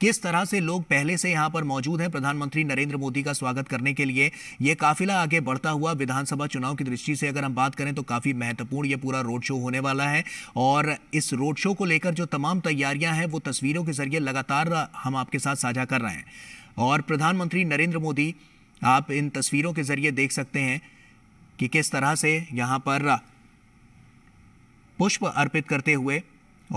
किस तरह से लोग पहले से यहां पर मौजूद हैं प्रधानमंत्री नरेंद्र मोदी का स्वागत करने के लिए यह काफिला आगे बढ़ता हुआ विधानसभा चुनाव की दृष्टि से अगर हम बात करें तो काफी महत्वपूर्ण यह पूरा रोड शो होने वाला है और इस रोड शो को लेकर जो तमाम तैयारियां हैं वो तस्वीरों के जरिए लगातार हम आपके साथ साझा कर रहे हैं और प्रधानमंत्री नरेंद्र मोदी आप इन तस्वीरों के जरिए देख सकते हैं कि किस तरह से यहां पर पुष्प अर्पित करते हुए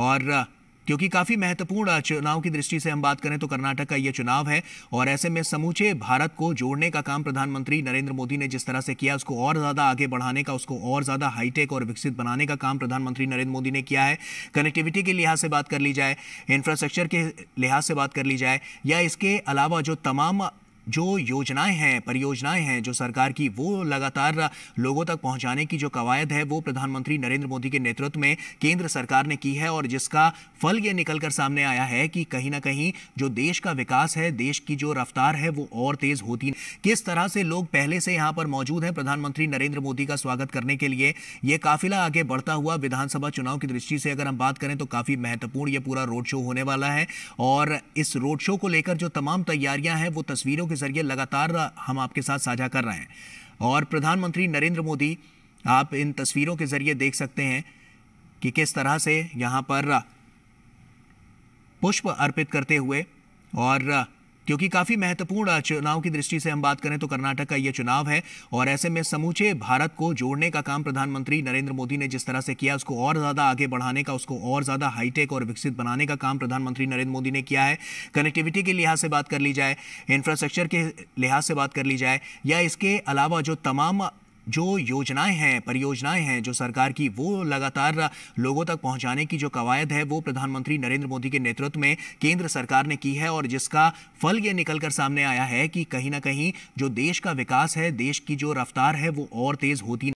और क्योंकि काफी महत्वपूर्ण चुनाव की दृष्टि से हम बात करें तो कर्नाटक का यह चुनाव है और ऐसे में समूचे भारत को जोड़ने का काम प्रधानमंत्री नरेंद्र मोदी ने जिस तरह से किया उसको और ज्यादा आगे बढ़ाने का उसको और ज्यादा हाईटेक और विकसित बनाने का काम प्रधानमंत्री नरेंद्र मोदी ने किया है कनेक्टिविटी के लिहाज से बात कर ली जाए इंफ्रास्ट्रक्चर के लिहाज से बात कर ली जाए या इसके अलावा जो तमाम जो योजनाएं हैं परियोजनाएं हैं जो सरकार की वो लगातार लोगों तक पहुंचाने की जो कवायद है वो प्रधानमंत्री नरेंद्र मोदी के नेतृत्व में केंद्र सरकार ने की है और जिसका फल ये निकल कर सामने आया है कि कहीं ना कहीं जो देश का विकास है देश की जो रफ्तार है वो और तेज होती किस तरह से लोग पहले से यहाँ पर मौजूद हैं प्रधानमंत्री नरेंद्र मोदी का स्वागत करने के लिए ये काफिला आगे बढ़ता हुआ विधानसभा चुनाव की दृष्टि से अगर हम बात करें तो काफी महत्वपूर्ण ये पूरा रोड शो होने वाला है और इस रोड शो को लेकर जो तमाम तैयारियां हैं वो तस्वीरों के जरिए लगातार हम आपके साथ साझा कर रहे हैं और प्रधानमंत्री नरेंद्र मोदी आप इन तस्वीरों के जरिए देख सकते हैं कि किस तरह से यहाँ पर पुष्प अर्पित करते हुए और क्योंकि काफी महत्वपूर्ण चुनाव की दृष्टि से हम बात करें तो कर्नाटक का यह चुनाव है और ऐसे में समूचे भारत को जोड़ने का काम प्रधानमंत्री नरेंद्र मोदी ने जिस तरह से किया उसको और ज्यादा आगे बढ़ाने का उसको और ज्यादा हाईटेक और विकसित बनाने का काम प्रधानमंत्री नरेंद्र मोदी ने किया है कनेक्टिविटी के लिहाज से बात कर ली जाए इंफ्रास्ट्रक्चर के लिहाज से बात कर ली जाए या इसके अलावा जो तमाम जो योजनाएं हैं परियोजनाएं हैं जो सरकार की वो लगातार लोगों तक पहुंचाने की जो कवायद है वो प्रधानमंत्री नरेंद्र मोदी के नेतृत्व में केंद्र सरकार ने की है और जिसका फल ये निकल कर सामने आया है कि कहीं ना कहीं जो देश का विकास है देश की जो रफ्तार है वो और तेज होती